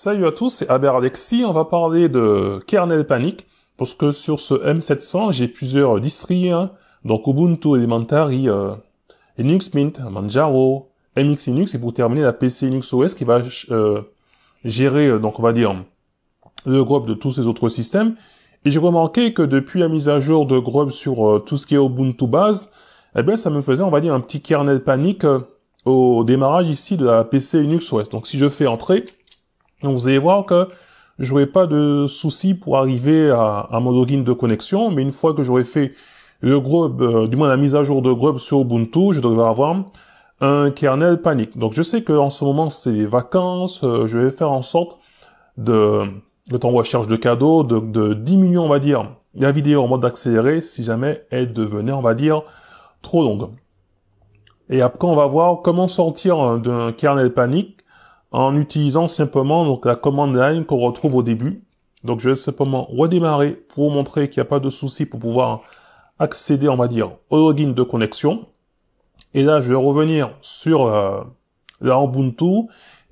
Salut à tous, c'est Alexis, on va parler de kernel panic, parce que sur ce M700, j'ai plusieurs distries, hein. donc Ubuntu Elementary, euh, Linux Mint, Manjaro, MX Linux, et pour terminer la PC Linux OS qui va euh, gérer, euh, donc on va dire, le grub de tous ces autres systèmes. Et j'ai remarqué que depuis la mise à jour de grub sur tout ce qui est Ubuntu base, eh bien ça me faisait, on va dire, un petit kernel panic au démarrage ici de la PC Linux OS. Donc si je fais entrer, donc vous allez voir que je n'aurai pas de soucis pour arriver à, mon login de connexion, mais une fois que j'aurai fait le grub, euh, du moins la mise à jour de grub sur Ubuntu, je devrais avoir un kernel panique. Donc je sais que en ce moment c'est les vacances, euh, je vais faire en sorte de, de temps de de cadeaux, de, de diminuer, on va dire, la vidéo en mode accéléré si jamais elle devenait, on va dire, trop longue. Et après on va voir comment sortir euh, d'un kernel panique en utilisant simplement donc la commande line qu'on retrouve au début. Donc je vais simplement redémarrer pour vous montrer qu'il n'y a pas de souci pour pouvoir accéder, on va dire, au login de connexion. Et là, je vais revenir sur euh, la Ubuntu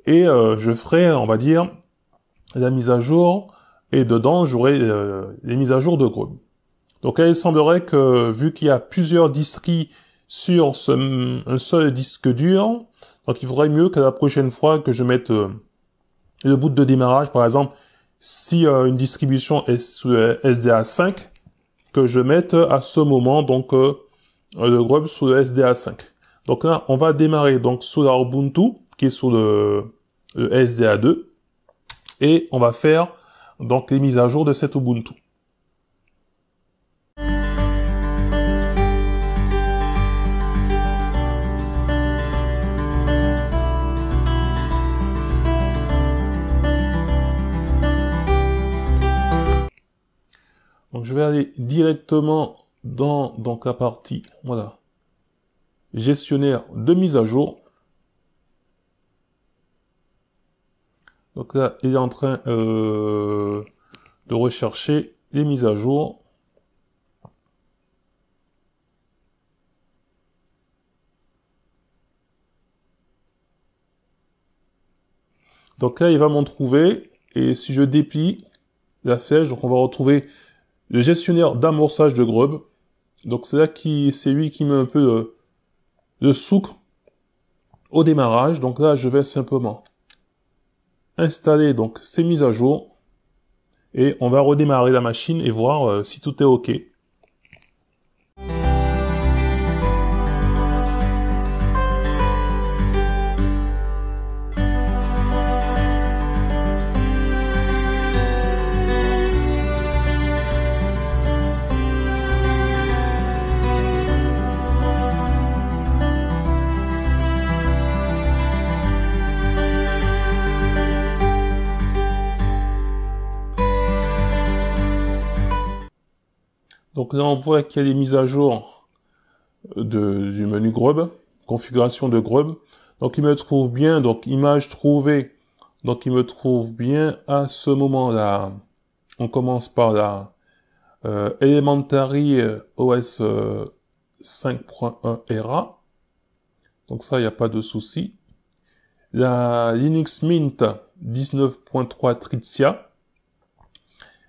et euh, je ferai, on va dire, la mise à jour et dedans, j'aurai euh, les mises à jour de Chrome. Donc il semblerait que vu qu'il y a plusieurs disques sur un seul disque dur, donc il faudrait mieux que la prochaine fois que je mette euh, le bout de démarrage, par exemple, si euh, une distribution est sous le euh, SDA 5, que je mette à ce moment donc le grub sous le SDA 5. Donc là, on va démarrer donc sous la Ubuntu qui est sous le, SDA 2 et on va faire donc les mises à jour de cet Ubuntu. Donc je vais aller directement dans la partie voilà gestionnaire de mise à jour. Donc là, il est en train euh, de rechercher les mises à jour. Donc là, il va m'en trouver. Et si je déplie la flèche, donc on va retrouver le gestionnaire d'amorçage de grub. Donc c'est là qui, c'est lui qui met un peu de, au démarrage. Donc là, je vais simplement installer donc ces mises à jour et on va redémarrer la machine et voir euh, si tout est OK. Donc là, on voit qu'il y a des mises à jour euh, du menu Grub, configuration de Grub. Donc il me trouve bien, donc image trouvée. Donc il me trouve bien à ce moment-là. On commence par la euh, Elementary OS 5.1 RA. Donc ça, il n'y a pas de souci. La Linux Mint 19.3 Tritia.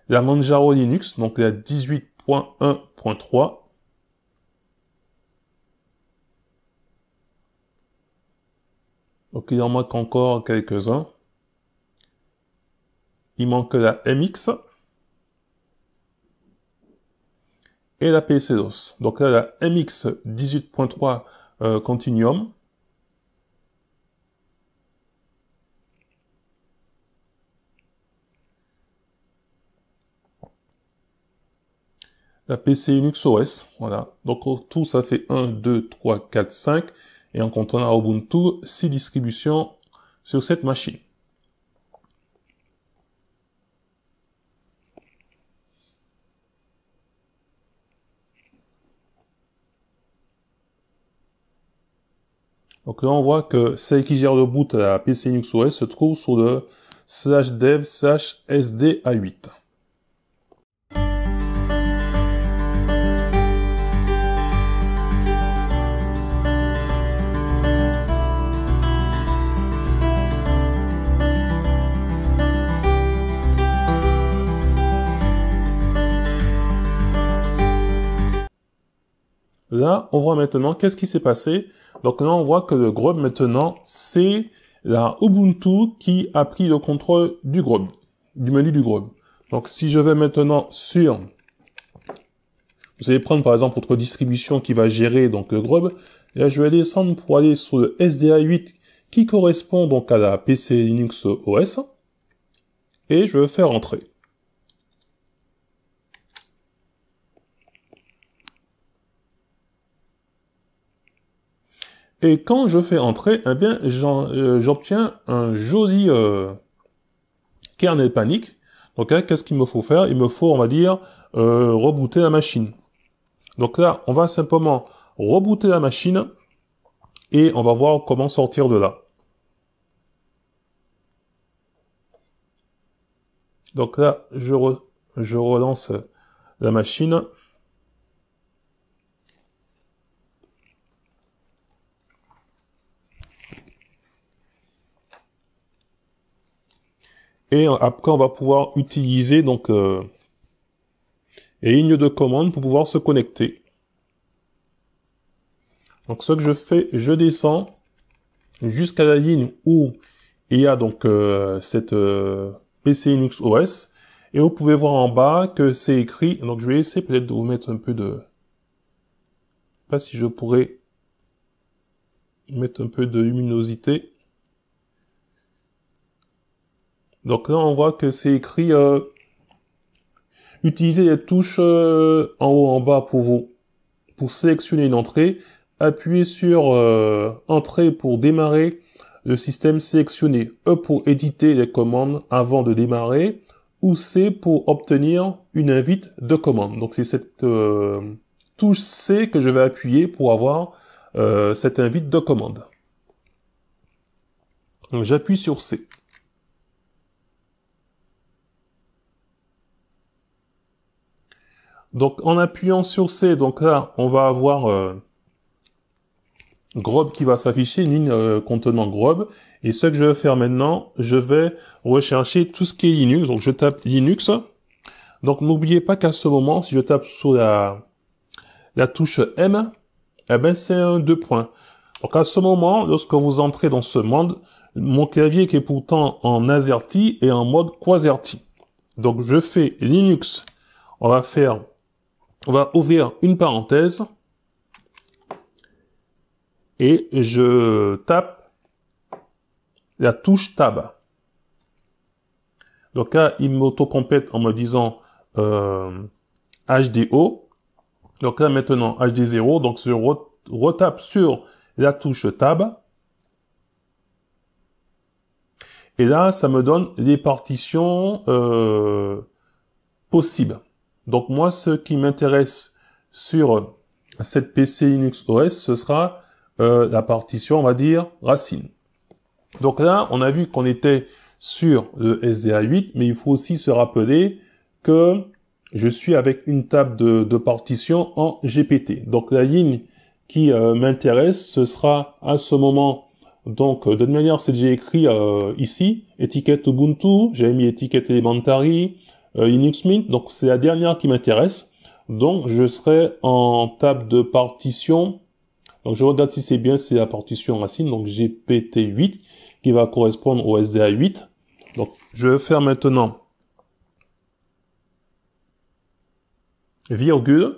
La Manjaro Linux, donc la 18 1.3 Donc il en manque encore quelques-uns. Il manque la MX et la pc PC2. Donc là, la MX 18.3 euh, Continuum la PC Linux OS. Voilà. Donc tout, ça fait 1, 2, 3, 4, 5. Et en comptant la Ubuntu, 6 distributions sur cette machine. Donc là, on voit que celle qui gère le boot à la PC Linux OS se trouve sur le slash dev slash sda8. Là, on voit maintenant qu'est-ce qui s'est passé. Donc là, on voit que le grub maintenant, c'est la Ubuntu qui a pris le contrôle du grub, du menu du grub. Donc si je vais maintenant sur, vous allez prendre par exemple votre distribution qui va gérer donc le grub. Là, je vais descendre pour aller sur le SDA 8 qui correspond donc à la PC Linux OS. Et je vais faire entrer. Et quand je fais entrer, eh bien, euh, j'obtiens un joli euh, kernel panique. Donc là, qu'est-ce qu'il me faut faire Il me faut, on va dire, euh, rebooter la machine. Donc là, on va simplement rebooter la machine et on va voir comment sortir de là. Donc là, je, je relance la machine. et après on va pouvoir utiliser donc et euh, les de commande pour pouvoir se connecter. Donc ce que je fais, je descends jusqu'à la ligne où il y a donc euh, cette euh, PC Linux OS et vous pouvez voir en bas que c'est écrit. Donc je vais essayer peut-être de vous mettre un peu de, je sais pas si je pourrais mettre un peu de luminosité. Donc là, on voit que c'est écrit euh, utilisez les touches euh, en haut en bas pour vous pour sélectionner une entrée, appuyez sur euh, entrée pour démarrer le système sélectionné, E pour éditer les commandes avant de démarrer ou C pour obtenir une invite de commande. Donc c'est cette euh, touche C que je vais appuyer pour avoir cette invite de commande. J'appuie sur C. Donc en appuyant sur C, donc là, on va avoir euh, Grob qui va s'afficher, une ligne euh, contenant Grob. Et ce que je vais faire maintenant, je vais rechercher tout ce qui est Linux. Donc je tape Linux. Donc n'oubliez pas qu'à ce moment, si je tape sur la, la touche M, eh ben c'est un deux points. Donc à ce moment, lorsque vous entrez dans ce monde, mon clavier qui est pourtant en AZERTY est en mode QUAZERTY. Donc je fais Linux, on va faire on va ouvrir une parenthèse et je tape la touche tab. Donc là, il mauto en me disant HDO. Euh, Donc là, maintenant, HD0. Donc je retape sur la touche tab. Et là, ça me donne les partitions euh, possibles. Donc moi, ce qui m'intéresse sur cette PC Linux OS, ce sera euh, la partition, on va dire, racine. Donc là, on a vu qu'on était sur le SDA 8, mais il faut aussi se rappeler que je suis avec une table de, partition en GPT. Donc la ligne qui euh, m'intéresse, ce sera à ce moment, donc d'une euh, de manière c'est que j'ai écrit ici, étiquette Ubuntu, j'ai mis étiquette Elementary, Linux euh, Mint. Donc c'est la dernière qui m'intéresse. Donc je serai en table de partition. Donc je regarde si c'est bien, c'est la partition racine, donc GPT-8, qui va correspondre au SDA-8. Donc je vais faire maintenant virgule.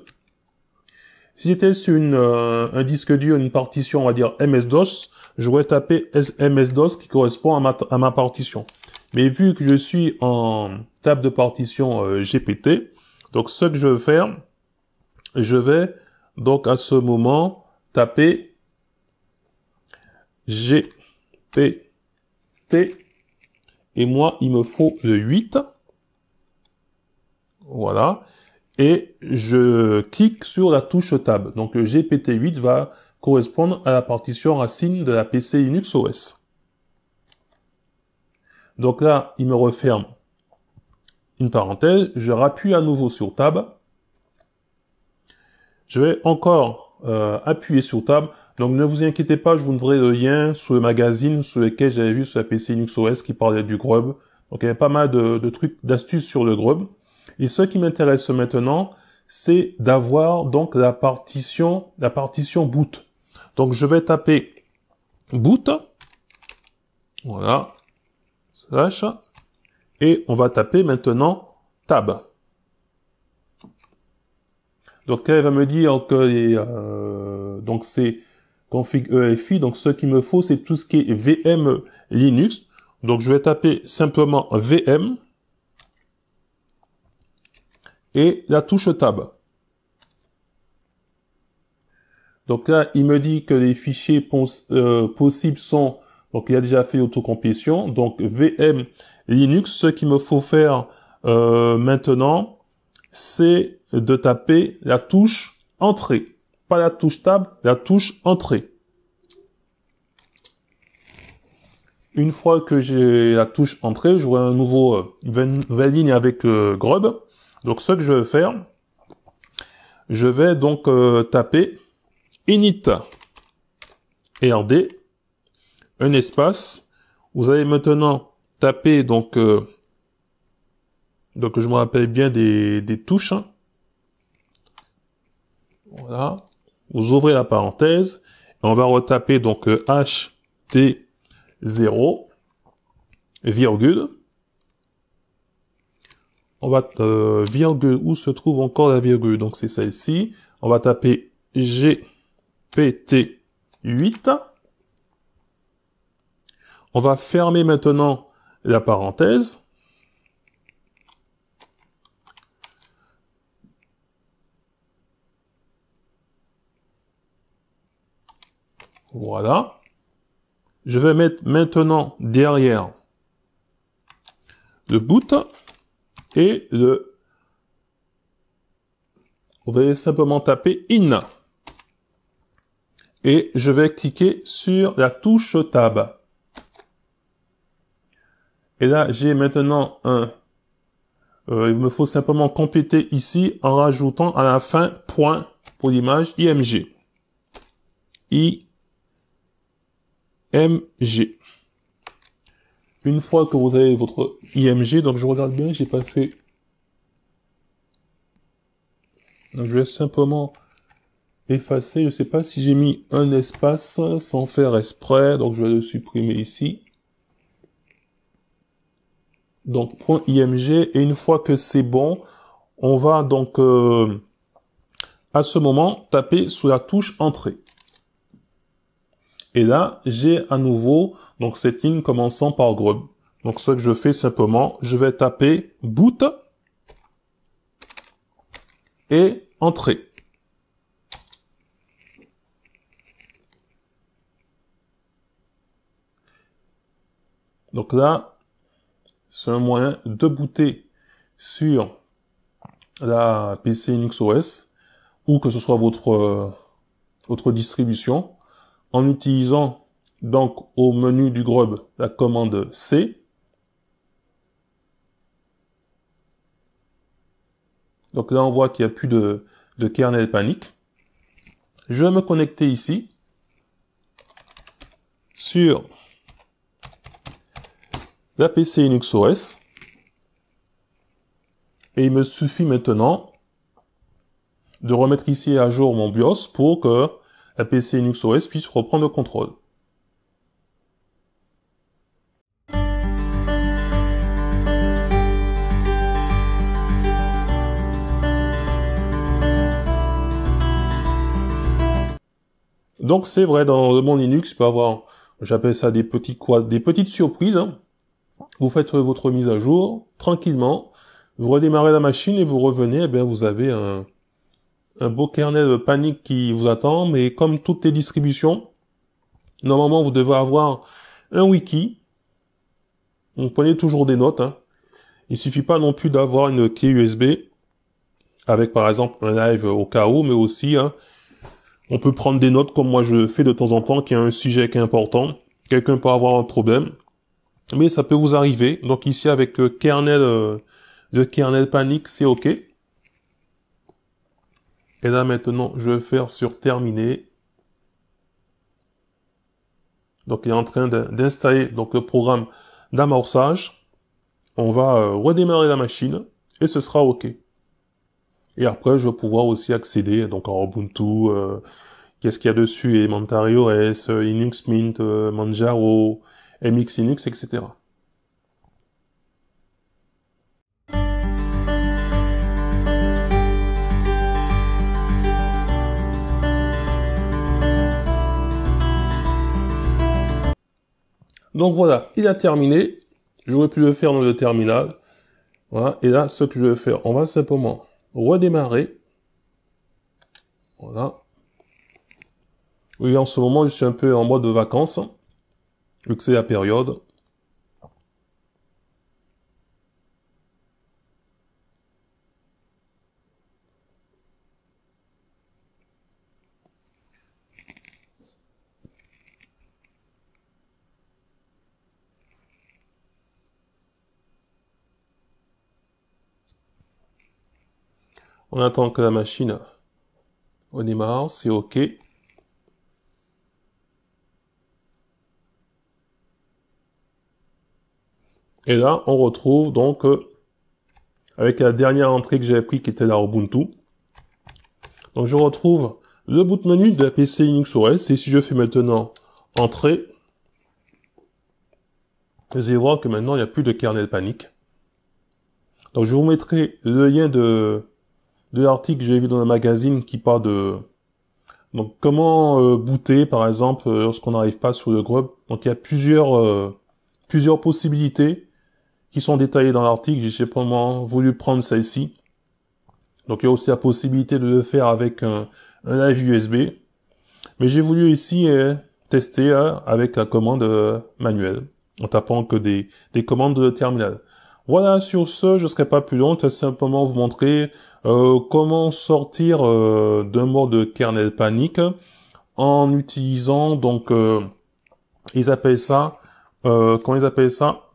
Si j'étais sur une, euh, un disque dur, une partition, on va dire MS-DOS, je vais taper MS-DOS qui correspond à ma partition. Mais vu que je suis en table de partition euh, GPT, donc ce que je vais faire, je vais donc à ce moment taper GPT et moi il me faut le 8. Voilà. Et je clique sur la touche tab. Donc le GPT8 va correspondre à la partition racine de la PC Linux OS. Donc là, il me referme une parenthèse. Je rappuie à nouveau sur Tab. Je vais encore euh, appuyer sur Tab. Donc ne vous inquiétez pas, je vous donnerai le lien sur le magazine sur lequel j'avais vu sur la PC Linux OS qui parlait du Grub. Donc il y avait pas mal de, de trucs, d'astuces sur le Grub. Et ce qui m'intéresse maintenant, c'est d'avoir donc la partition, la partition boot. Donc je vais taper boot. Voilà. Et on va taper maintenant tab. Donc il va me dire que euh, donc c'est config EFI. Donc ce qu'il me faut, c'est tout ce qui est VM Linux. Donc je vais taper simplement VM et la touche tab. Donc là, il me dit que les fichiers euh, possibles sont donc il a déjà fait l'autocomplétion. Donc VM Linux, ce qu'il me faut faire euh, maintenant, c'est de taper la touche entrée. Pas la touche table, la touche entrée. Une fois que j'ai la touche entrée, je un nouveau euh, une nouvelle ligne avec euh, Grub. Donc ce que je vais faire, je vais donc taper init rd un espace. Vous allez maintenant taper donc euh, donc je me rappelle bien des, touches. Hein. Voilà. Vous ouvrez la parenthèse et on va retaper donc ht0 euh, virgule. On va euh, virgule où se trouve encore la virgule donc c'est celle-ci. On va taper gpt8 on va fermer maintenant la parenthèse. Voilà. Je vais mettre maintenant derrière le boot et le... On va simplement taper in. Et je vais cliquer sur la touche tab. Et là, j'ai maintenant un. Euh, il me faut simplement compléter ici en rajoutant à la fin point pour l'image IMG. IMG. Une fois que vous avez votre IMG, donc je regarde bien, j'ai pas fait. je vais simplement effacer. Je sais pas si j'ai mis un espace sans faire exprès, donc je vais le supprimer ici donc .img et une fois que c'est bon, on va donc euh, à ce moment taper sous la touche entrée. Et là, j'ai à nouveau donc cette ligne commençant par grub. Donc ce que je fais simplement, je vais taper boot et entrée. Donc là, c'est un moyen de booter sur la PC Linux OS ou que ce soit votre euh, distribution en utilisant donc au menu du grub la commande C. Donc là on voit qu'il n'y a plus de, de kernel panique. Je vais me connecter ici sur la PC Linux OS. Et il me suffit maintenant de remettre ici à jour mon BIOS pour que la PC Linux OS puisse reprendre le contrôle. Donc c'est vrai, dans le monde Linux, il peut avoir, j'appelle ça des petits quoi, des petites surprises. Hein. Vous faites votre mise à jour tranquillement. Vous redémarrez la machine et vous revenez. Eh bien, vous avez un, un beau kernel de panique qui vous attend. Mais comme toutes les distributions, normalement, vous devez avoir un wiki. vous prenez toujours des notes. Hein. Il suffit pas non plus d'avoir une clé USB avec par exemple un live au cas où, mais aussi hein, on peut prendre des notes comme moi je fais de temps en temps, qui y a un sujet qui est important, quelqu'un peut avoir un problème, mais ça peut vous arriver. Donc ici avec le euh, kernel, euh, de kernel panique, c'est OK. Et là maintenant, je vais faire sur terminer. Donc il est en train d'installer donc le programme d'amorçage. On va euh, redémarrer la machine et ce sera OK. Et après, je vais pouvoir aussi accéder donc à Ubuntu. Qu'est-ce qu'il y a dessus Et S, Linux Mint, Manjaro, MX Linux, etc. Donc voilà, il a terminé. J'aurais pu le faire dans le terminal. Voilà, et là, ce que je vais faire, on va simplement redémarrer. Voilà. Oui, en ce moment, je suis un peu en mode de vacances c'est à période. On attend que la machine au démarre, c'est OK. Et là, on retrouve donc euh, avec la dernière entrée que j'avais pris qui était la Ubuntu. Donc je retrouve le boot menu de la PC Linux OS. Et si je fais maintenant entrée, vous allez voir que maintenant il n'y a plus de kernel panique. Donc je vous mettrai le lien de, de l'article que j'ai vu dans le magazine qui parle de donc comment euh, booter par exemple euh, lorsqu'on n'arrive pas sur le grub. Donc il y a plusieurs plusieurs possibilités qui sont détaillés dans l'article. J'ai simplement voulu prendre celle-ci. Donc il y a aussi la possibilité de le faire avec un, un live USB. Mais j'ai voulu ici euh, tester euh, avec la commande euh, manuelle, en tapant que des, commandes de terminal. Voilà, sur ce, je ne serai pas plus long, je vais simplement vous montrer comment sortir d'un mode kernel panique en utilisant, donc, ils appellent ça, comment ils appellent ça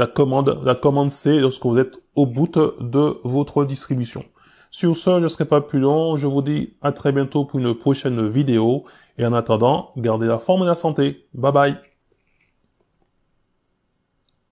la commande, la commande C lorsque vous êtes au bout de votre distribution. Sur ce, je ne serai pas plus long. Je vous dis à très bientôt pour une prochaine vidéo. Et en attendant, gardez la forme et la santé. Bye bye.